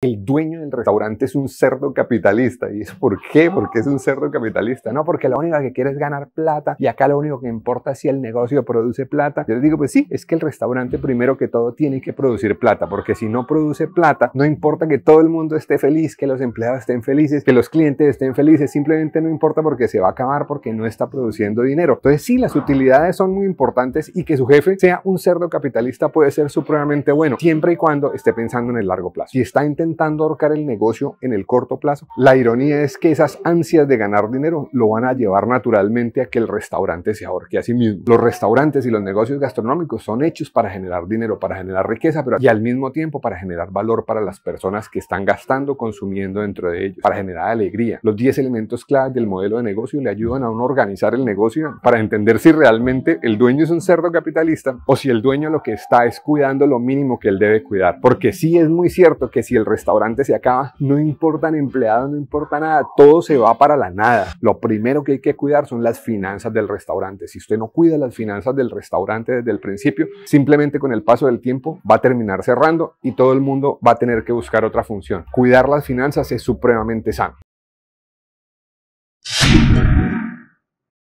el dueño del restaurante es un cerdo capitalista. ¿Y eso por qué? Ah. Porque es un cerdo capitalista. No, porque lo único que quiere es ganar plata y acá lo único que importa es si el negocio produce plata. Yo les digo, pues sí, es que el restaurante primero que todo tiene que producir plata, porque si no produce plata, no importa que todo el mundo esté feliz, que los empleados estén felices, que los clientes estén felices, simplemente no importa porque se va a acabar porque no está produciendo dinero. Entonces sí, las utilidades son muy importantes y que su jefe sea un cerdo capitalista puede ser supremamente bueno, siempre y cuando esté pensando en el largo plazo. Si está intentando intentando ahorcar el negocio en el corto plazo, la ironía es que esas ansias de ganar dinero lo van a llevar naturalmente a que el restaurante se ahorque a sí mismo. Los restaurantes y los negocios gastronómicos son hechos para generar dinero, para generar riqueza, pero y al mismo tiempo para generar valor para las personas que están gastando, consumiendo dentro de ellos, para generar alegría. Los 10 elementos clave del modelo de negocio le ayudan a uno a organizar el negocio para entender si realmente el dueño es un cerdo capitalista o si el dueño lo que está es cuidando lo mínimo que él debe cuidar. Porque sí es muy cierto que si el restaurantes se acaba, no importan empleados, no importa nada, todo se va para la nada. Lo primero que hay que cuidar son las finanzas del restaurante. Si usted no cuida las finanzas del restaurante desde el principio, simplemente con el paso del tiempo va a terminar cerrando y todo el mundo va a tener que buscar otra función. Cuidar las finanzas es supremamente sano.